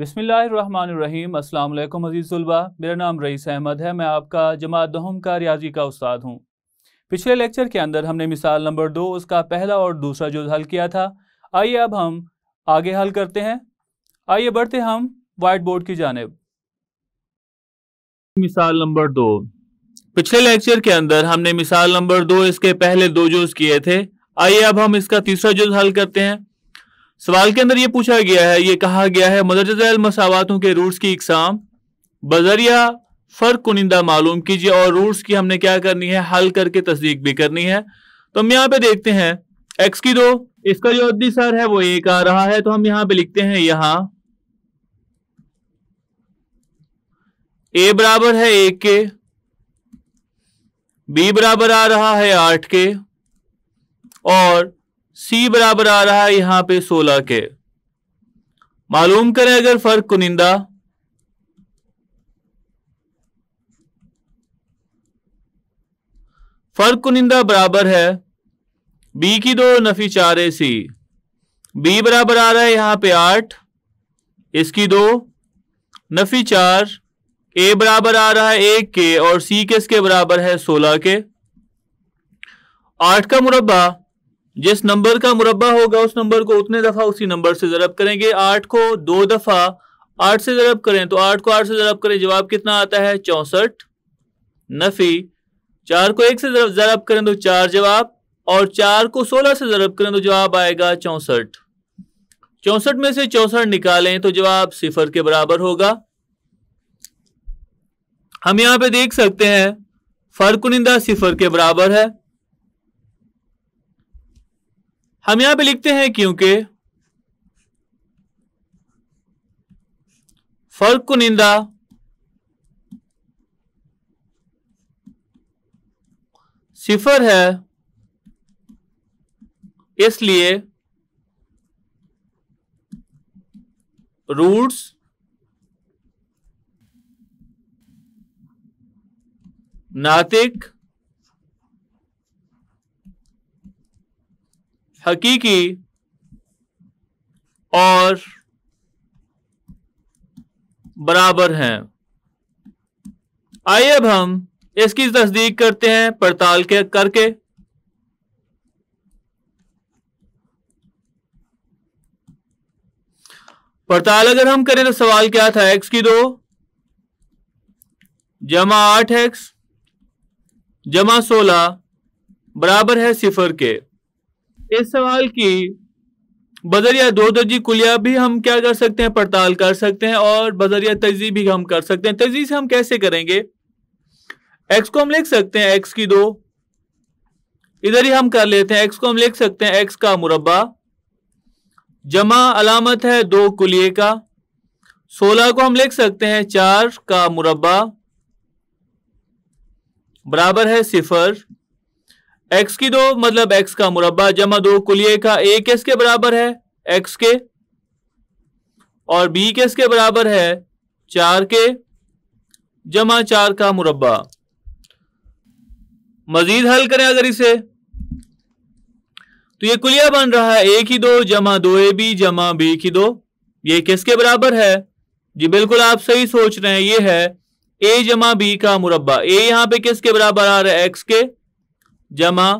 बिसमीम अल्लाम अजीज़ुलबा मेरा नाम रईस अहमद है मैं आपका जमात दहम का रियाजी का उस्ताद हूँ पिछले लेक्चर के अंदर हमने मिसाल नंबर दो उसका पहला और दूसरा जुज हल किया था आइए अब हम आगे हल करते हैं आइए बढ़ते हम वाइट बोर्ड की जानब मिसाल नंबर दो पिछले लेक्चर के अंदर हमने मिसाल नंबर दो इसके पहले दो जुज किए थे आइए अब हम इसका तीसरा जुज हल करते हैं सवाल के अंदर ये पूछा गया है ये कहा गया है मदरजा मसावतों के रूट्स की इकसाम बजरिया फ़र्क कुनिंदा मालूम कीजिए और रूट्स की हमने क्या करनी है हल करके तस्दीक भी करनी है तो हम यहाँ पे देखते हैं एक्स की दो इसका जो अद्दी सर है वो एक आ रहा है तो हम यहाँ पे लिखते हैं यहाँ ए बराबर है एक के बी बराबर आ रहा है आठ के और सी बराबर आ रहा है यहां पे सोलह के मालूम करें अगर फर्क कुनिंदा फर्क कुनिंदा बराबर है बी की दो नफी चार ए सी बी बराबर आ रहा है यहां पे आठ इसकी दो नफी चार ए बराबर आ रहा है एक के और सी किसके बराबर है सोलह के आठ का मुरबा जिस नंबर का मुरबा होगा उस नंबर को उतने दफा उसी नंबर से जरब करेंगे आठ को दो दफा आठ से जरब करें तो आठ को आठ से जरब करें जवाब कितना आता है चौसठ नफी चार को एक से जरब करें तो चार जवाब और चार को सोलह से जरब करें तो जवाब आएगा चौसठ चौसठ में से चौसठ निकालें तो जवाब सिफर के बराबर होगा हम यहां पे देख सकते हैं फर्कुनिंदा सिफर के बराबर है हम यहां पे लिखते हैं क्योंकि फर्क को निंदा सिफर है इसलिए रूट्स नातिक हकीकी और बराबर हैं आइए अब हम इसकी तस्दीक करते हैं पड़ताल के करके पड़ताल अगर हम करें तो सवाल क्या था एक्स की दो जमा आठ एक्स जमा सोलह बराबर है सिफर के इस सवाल की बजरिया दो दर्जी कुलिया भी हम क्या कर सकते हैं पड़ताल कर सकते हैं और बजरिया तजी भी हम कर सकते हैं तजी से हम कैसे करेंगे एक्स को हम लिख सकते हैं एक्स की दो इधर ही हम कर लेते हैं एक्स को हम लिख सकते हैं एक्स का मुरबा जमा अलामत है दो कुलिये का सोलह को हम लिख सकते हैं चार का मुरबा बराबर है सिफर एक्स की दो मतलब एक्स का मुरब्बा जमा दो कुलिये का ए केस के बराबर है एक्स के और बी केस के बराबर है चार के जमा चार का मुरब्बा मजीद हल करें अगर इसे तो ये कुलिया बन रहा है ए की दो जमा दो ए बी जमा बी की दो ये किसके बराबर है जी बिल्कुल आप सही सोच रहे हैं ये है ए जमा बी का मुरब्बा ए यहां पे किसके बराबर आ रहा है एक्स के जमा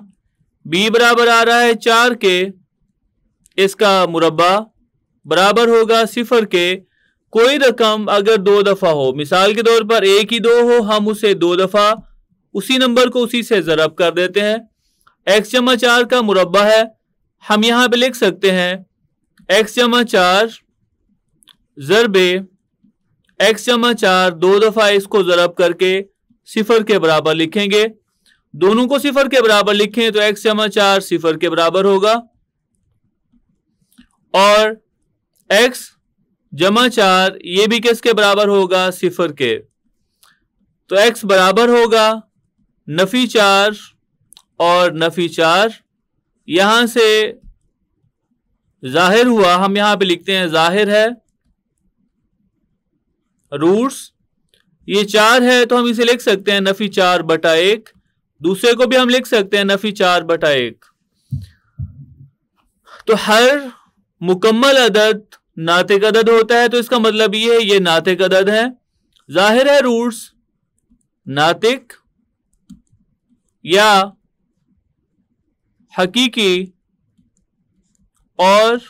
बी बराबर आ रहा है चार के इसका मुरबा बराबर होगा सिफर के कोई रकम अगर दो दफ़ा हो मिसाल के तौर पर एक ही दो हो हम उसे दो दफ़ा उसी नंबर को उसी से ज़रब कर देते हैं एक्स जमा चार का मुरबा है हम यहां पे लिख सकते हैं एक्स जमा चार ज़रबे एक्स जमा चार दो दफ़ा इसको ज़रब करके सिफर के बराबर लिखेंगे दोनों को सिफर के बराबर लिखें तो एक्स जमा चार सिफर के बराबर होगा और एक्स जमा चार ये भी किसके बराबर होगा सिफर के तो एक्स बराबर होगा नफी चार और नफी चार यहां से जाहिर हुआ हम यहां पे लिखते हैं जाहिर है रूट्स ये चार है तो हम इसे लिख सकते हैं नफी चार बटा एक दूसरे को भी हम लिख सकते हैं नफी चार बटा एक तो हर मुकम्मल अदद नातिक अदद होता है तो इसका मतलब ये है ये नातिक अदद है जाहिर है रूट्स नातिक या हकीकी और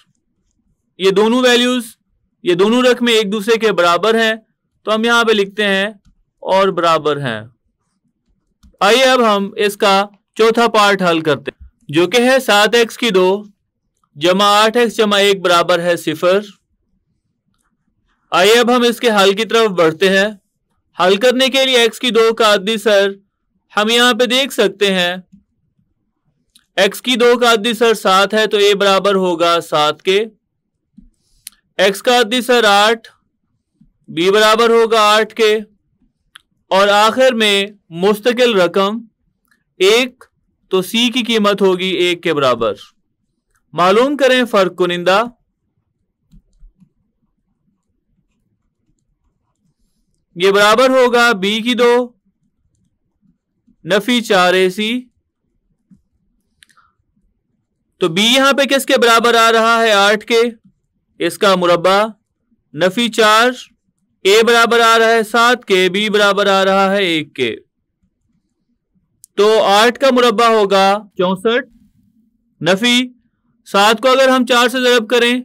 ये दोनों वैल्यूज ये दोनों रकमें एक दूसरे के बराबर हैं तो हम यहां पे लिखते हैं और बराबर हैं आइए अब हम इसका चौथा पार्ट हल करते हैं जो कि है सात एक्स की दो जमा आठ एक्स जमा एक बराबर है सिफर आइए अब हम इसके हल की तरफ बढ़ते हैं हल करने के लिए एक्स की दो का आदि सर हम यहां पे देख सकते हैं एक्स की दो का आदि सर सात है तो ए बराबर होगा सात के एक्स का आदि सर आठ बी बराबर होगा आठ के और आखिर में मुस्तकिल रकम एक तो सी की कीमत होगी एक के बराबर मालूम करें फर्क कुनिंदा ये बराबर होगा बी की दो नफी चार ए सी तो बी यहां पे किसके बराबर आ रहा है आठ के इसका मुरबा नफी चार ए बराबर आ रहा है सात के बी बराबर आ रहा है एक के तो आठ का मुरब्बा होगा चौसठ नफी सात को अगर हम चार से जरब करें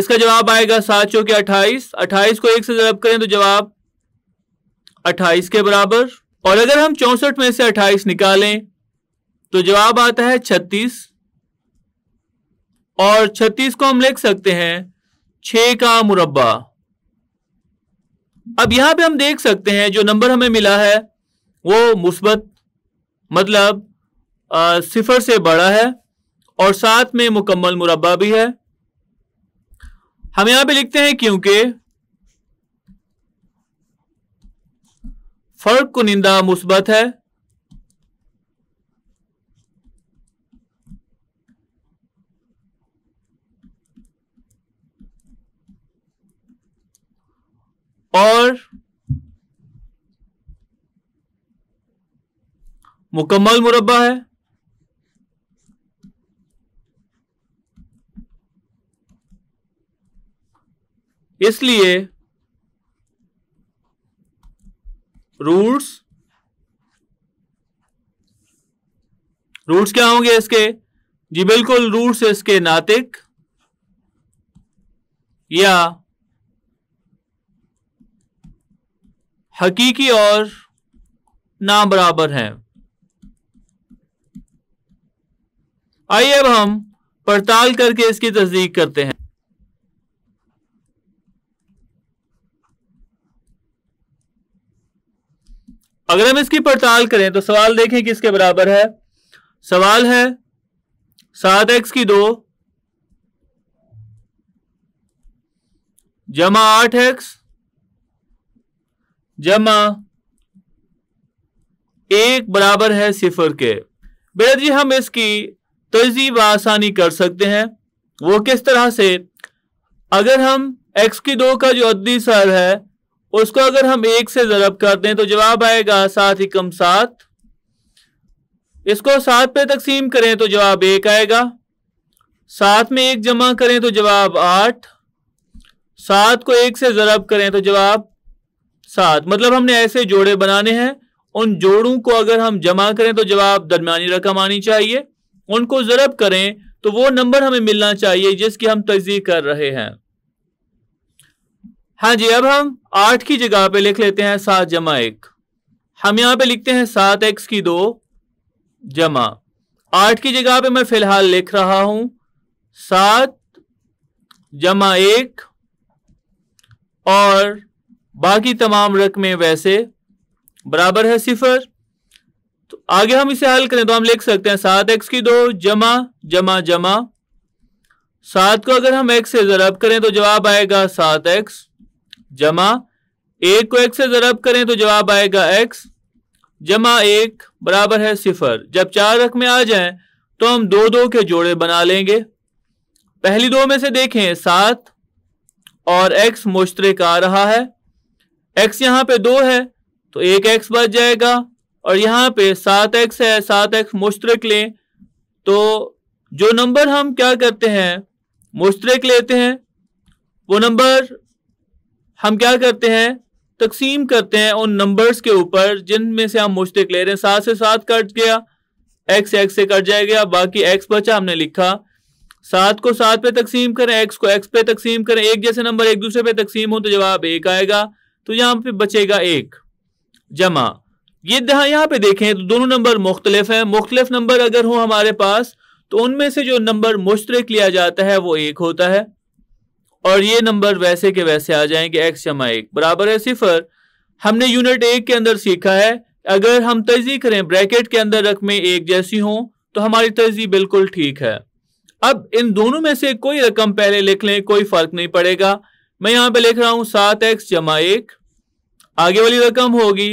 इसका जवाब आएगा सात चौके अट्ठाईस अट्ठाईस को एक से जरब करें तो जवाब अट्ठाईस के बराबर और अगर हम चौसठ में से अट्ठाईस निकालें तो जवाब आता है छत्तीस और छत्तीस को हम लिख सकते हैं छ का मुरब्बा अब यहां पे हम देख सकते हैं जो नंबर हमें मिला है वो मुस्बत मतलब आ, सिफर से बड़ा है और साथ में मुकम्मल मुरबा भी है हम यहां पे लिखते हैं क्योंकि फर्क कुनिंदा मुस्बत है और मुकम्मल मुरबा है इसलिए रूट्स रूट्स क्या होंगे इसके जी बिल्कुल रूट्स इसके नातिक या हकीकी और ना बराबर हैं आइए अब हम पड़ताल करके इसकी तस्दीक करते हैं अगर हम इसकी पड़ताल करें तो सवाल देखें कि इसके बराबर है सवाल है सात एक्स की दो जमा आठ एक्स जमा एक बराबर है सिफर के बेटा जी हम इसकी तजीब आसानी कर सकते हैं वो किस तरह से अगर हम एक्स की दो का जो अद्दी सर है उसको अगर हम एक से जरब कर दें तो जवाब आएगा सात एकम सात इसको सात पे तकसीम करें तो जवाब एक आएगा सात में एक जमा करें तो जवाब आठ सात को एक से जरब करें तो जवाब सात मतलब हमने ऐसे जोड़े बनाने हैं उन जोड़ों को अगर हम जमा करें तो जवाब दरमियानी रकम आनी चाहिए उनको जरब करें तो वो नंबर हमें मिलना चाहिए जिसकी हम तजी कर रहे हैं हाँ जी अब हम आठ की जगह पे लिख लेते हैं सात जमा एक हम यहां पे लिखते हैं सात एक्स की दो जमा आठ की जगह पे मैं फिलहाल लिख रहा हूं सात जमा एक और बाकी तमाम रकमें वैसे बराबर है सिफर तो आगे हम इसे हल करें तो हम लिख सकते हैं सात एक्स की दो जमा जमा जमा सात को अगर हम एक्स से जरब करें तो जवाब आएगा सात एक्स जमा एक को एक्स से जरब करें तो जवाब आएगा एक्स जमा एक बराबर है सिफर जब चार रकमें आ जाएं तो हम दो दो के जोड़े बना लेंगे पहली दो में से देखें सात और एक्स मुश्तरक आ रहा है एक्स यहाँ पे दो है तो एक एक्स बच जाएगा और यहाँ पे सात एक्स है सात एक्स मुश्तरक लें तो जो नंबर हम क्या करते हैं मुश्तरक लेते हैं वो नंबर हम क्या करते हैं तकसीम करते हैं उन नंबर्स के ऊपर जिनमें से हम मुश्तक ले रहे हैं सात से सात कट गया एक्स एक्स से कट जाएगा बाकी एक्स बचा हमने लिखा सात को सात पे तकसीम करें एक्स को एक्स पे तकसीम करें एक जैसे नंबर एक दूसरे पे तकसीम हो तो जवाब एक आएगा तो यहां पे बचेगा एक जमा ये यहां पे देखें तो दोनों नंबर मुख्तलिफ है मुख्तलिफ नंबर अगर हो हमारे पास तो उनमें से जो नंबर मुश्तरक लिया जाता है वो एक होता है और ये नंबर वैसे के वैसे आ जाएंगे एक्स जमा एक बराबर है सिफर हमने यूनिट एक के अंदर सीखा है अगर हम तर्जी करें ब्रैकेट के अंदर रकमें एक जैसी हों तो हमारी तर्जी बिल्कुल ठीक है अब इन दोनों में से कोई रकम पहले लिख लें कोई फर्क नहीं पड़ेगा मैं यहां पे लिख रहा हूं सात एक्स जमा एक आगे वाली रकम होगी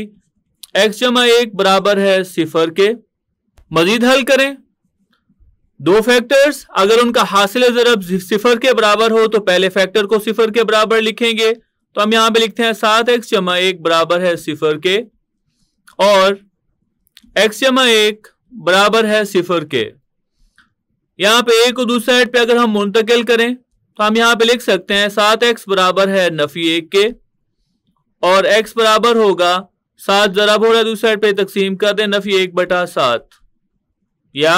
एक्स जमा एक बराबर है सिफर के मजीद हल करें दो फैक्टर्स अगर उनका हासिल जरब सिफर के बराबर हो तो पहले फैक्टर को सिफर के बराबर लिखेंगे तो हम यहां पे लिखते हैं सात एक्स जमा एक बराबर है सिफर के और एक्स जमा एक बराबर है सिफर के यहां पे एक और दूसरे साइड पे अगर हम मुंतकिल करें तो हम यहां पे लिख सकते हैं सात एक्स बराबर है नफी एक के और एक्स बराबर होगा सात जरा बोला दूसरी साइड पे तकसीम कर दे नफी एक बटा सात या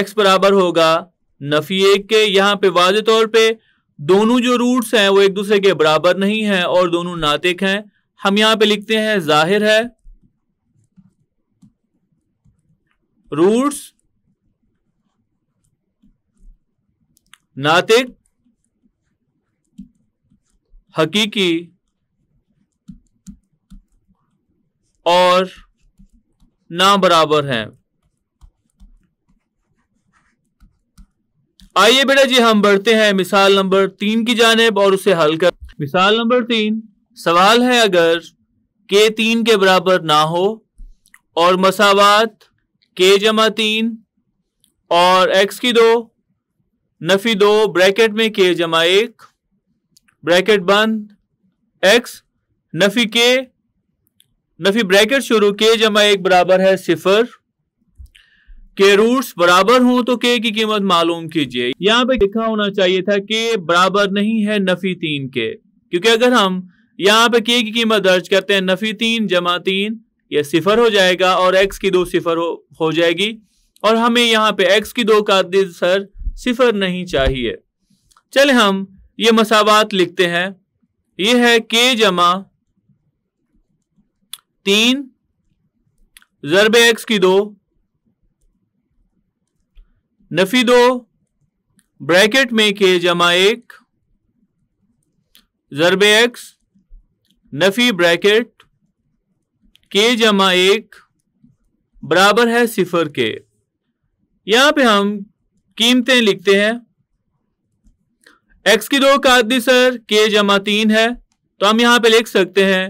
एक्स बराबर होगा नफी एक के यहाँ पे वाज तौर पे दोनों जो रूट्स हैं वो एक दूसरे के बराबर नहीं हैं और दोनों नातिक हैं हम यहाँ पे लिखते हैं जाहिर है रूट्स नातिक हकीकी और ना बराबर हैं आइए बेटा जी हम बढ़ते हैं मिसाल नंबर तीन की जानब और उसे हल कर मिसाल नंबर तीन सवाल है अगर के तीन के बराबर ना हो और मसावात के जमा तीन और एक्स की दो नफी दो ब्रैकेट में के जमा एक ब्रैकेट बंद एक्स नफी के नफी ब्रैकेट शुरू के जमा एक बराबर है सिफर के रूट्स बराबर हो तो के की कीमत मालूम कीजिए यहाँ पे लिखा होना चाहिए था के बराबर नहीं है नफी तीन के क्योंकि अगर हम यहां पे के की कीमत दर्ज करते हैं नफी तीन जमा तीन यह सिफर हो जाएगा और एक्स की दो सिफर हो, हो जाएगी और हमें यहाँ पे एक्स की दो का सर सिफर नहीं चाहिए चले हम ये मसावात लिखते हैं ये है के जमा तीन ज़रब एक्स की दो नफी दो ब्रैकेट में के जमा एक ज़रब एक्स नफी ब्रैकेट के जमा एक बराबर है सिफर के यहां पे हम कीमतें लिखते हैं एक्स की दो का आदि सर के जमा तीन है तो हम यहां पे लिख सकते हैं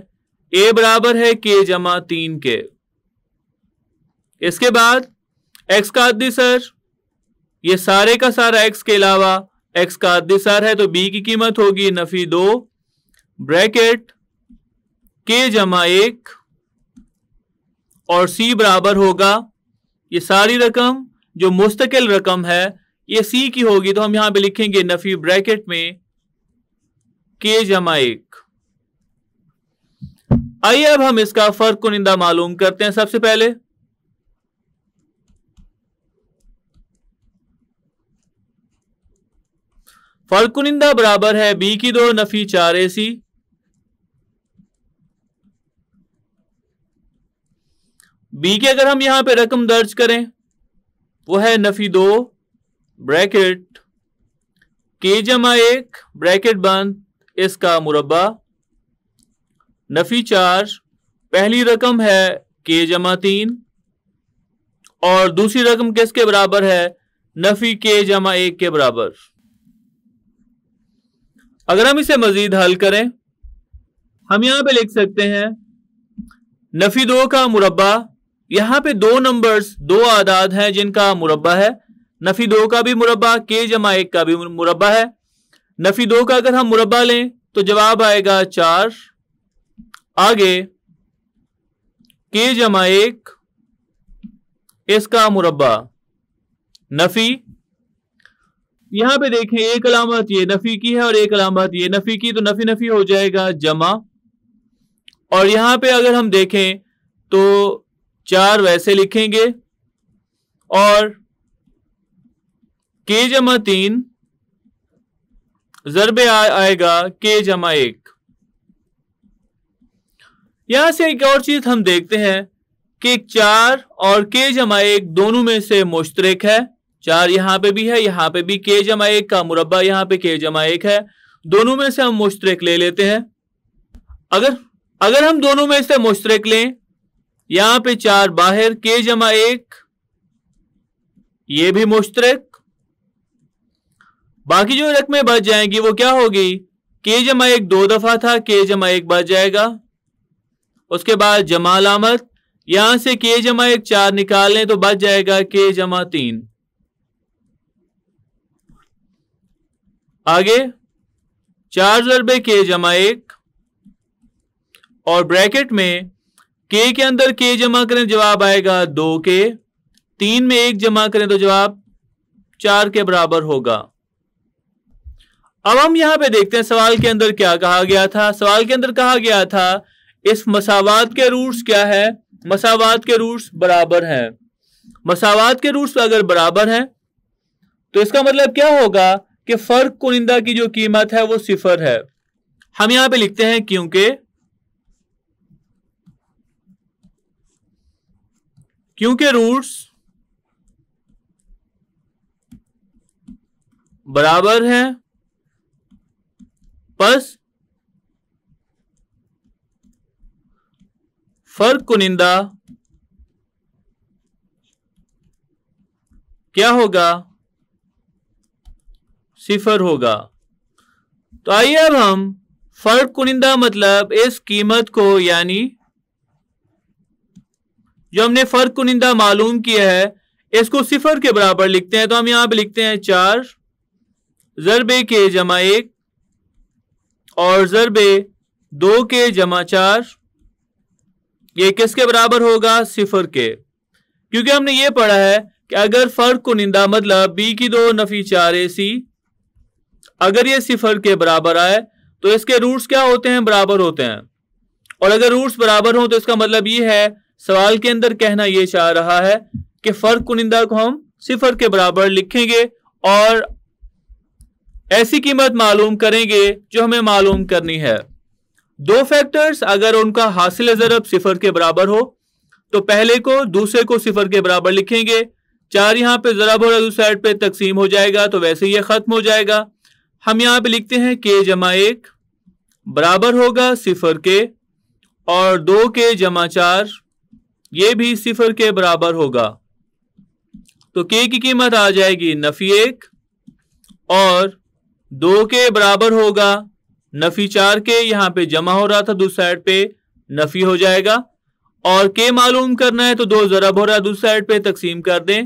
ए बराबर है के जमा तीन के इसके बाद एक्स का आदि सर ये सारे का सारा एक्स के अलावा एक्स का आदि सर है तो बी की कीमत होगी नफी दो ब्रैकेट के जमा एक और सी बराबर होगा ये सारी रकम जो मुस्तकिल रकम है ये सी की होगी तो हम यहां पे लिखेंगे नफी ब्रैकेट में के जमा एक आइए अब हम इसका फर्क कुनिंदा मालूम करते हैं सबसे पहले फर्कुनिंदा बराबर है बी की दो नफी चार ए सी बी की अगर हम यहां पे रकम दर्ज करें वो है नफी दो ब्रैकेट के जमा एक ब्रैकेट बंद इसका मुरबा नफी चार पहली रकम है के जमा तीन और दूसरी रकम किसके बराबर है नफी के जमा एक के बराबर अगर हम इसे मजीद हल करें हम यहां पे लिख सकते हैं नफी दो का मुरबा यहाँ पे दो नंबर्स दो आदाद हैं जिनका मुरबा है नफी दो का भी मुरबा के जमा एक का भी मुरबा है नफी दो का अगर हम मुरबा लें तो जवाब आएगा चार आगे के जमा एक इसका मुरबा नफी यहां पे देखें एक अलामत ये नफी की है और एक अलामत ये नफी की तो नफी नफी हो जाएगा जमा और यहां पे अगर हम देखें तो चार वैसे लिखेंगे और के जमा तीन जरबे आएगा के जमा एक यहां से एक और चीज हम देखते हैं कि चार और के जमा एक दोनों में से मुश्तरक है चार यहां पे भी है यहां पे भी के जमा एक का मुरबा यहां पे के जमा एक है दोनों में से हम मुश्तरक ले लेते हैं अगर अगर हम दोनों में से मुश्तरक लें यहां पे चार बाहर के जमा एक ये भी मुश्तरक बाकी जो रकमें बच जाएंगी वो क्या होगी के जमा एक दो दफा था के जमा एक बच जाएगा उसके बाद जमा लामत यहां से के जमा एक चार निकाल लें तो बच जाएगा के जमा तीन आगे चार जरबे के जमा एक और ब्रैकेट में के के अंदर के जमा करें जवाब आएगा दो के तीन में एक जमा करें तो जवाब चार के बराबर होगा अब हम यहां पे देखते हैं सवाल के अंदर क्या कहा गया था सवाल के अंदर कहा गया था इस मसावात के रूट्स क्या है मसावात के रूट्स बराबर हैं मसावात के रूट्स अगर बराबर हैं तो इसका मतलब क्या होगा कि फर्क कुनिंदा की जो कीमत है वो सिफर है हम यहां पे लिखते हैं क्योंकि क्योंकि रूट्स बराबर है बस फर्क कुनिंदा क्या होगा सिफर होगा तो आइए अब हम फर्क कुनिंदा मतलब इस कीमत को यानी जो हमने फर्क कुनिंदा मालूम किया है इसको सिफर के बराबर लिखते हैं तो हम यहां पे लिखते हैं चार जरबे के जमा एक और जरबे दो के जमा चार ये किसके बराबर होगा सिफर के क्योंकि हमने ये पढ़ा है कि अगर फर्क को निंदा मतलब बी की दो नफी चार ए सी अगर ये सिफर के बराबर आए तो इसके रूट्स क्या होते हैं बराबर होते हैं और अगर रूट्स बराबर हो तो इसका मतलब ये है सवाल के अंदर कहना यह चाह रहा है कि फर्क कुनिंदा को हम सिफर के बराबर लिखेंगे और ऐसी कीमत मालूम करेंगे जो हमें मालूम करनी है दो फैक्टर्स अगर उनका हासिल ज़रब सिफर के बराबर हो तो पहले को दूसरे को सिफर के बराबर लिखेंगे चार यहां पे ज़रब और साइड पे तकसीम हो जाएगा तो वैसे ये ख़त्म हो जाएगा हम यहां पे लिखते हैं के जमा एक बराबर होगा सिफर के और दो के जमा चार ये भी सिफर के बराबर होगा तो के की कीमत आ जाएगी नफी एक और दो के बराबर होगा नफी चार के यहां पे जमा हो रहा था दूसरी साइड पे नफी हो जाएगा और के मालूम करना है तो दो जरब हो रहा है दूसरी साइड पे तकसीम कर दें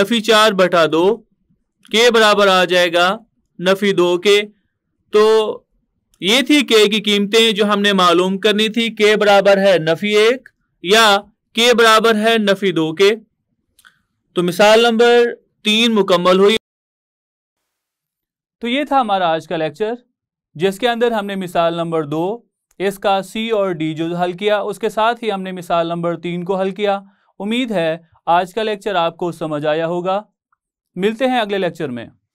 नफी चार बटा दो के बराबर आ जाएगा नफी दो के तो ये थी के की कीमतें जो हमने मालूम करनी थी के बराबर है नफी एक या के बराबर है नफी दो के तो मिसाल नंबर तीन मुकम्मल हुई तो ये था हमारा आज का लेक्चर जिसके अंदर हमने मिसाल नंबर दो इसका सी और डी जो हल किया उसके साथ ही हमने मिसाल नंबर तीन को हल किया उम्मीद है आज का लेक्चर आपको समझ आया होगा मिलते हैं अगले लेक्चर में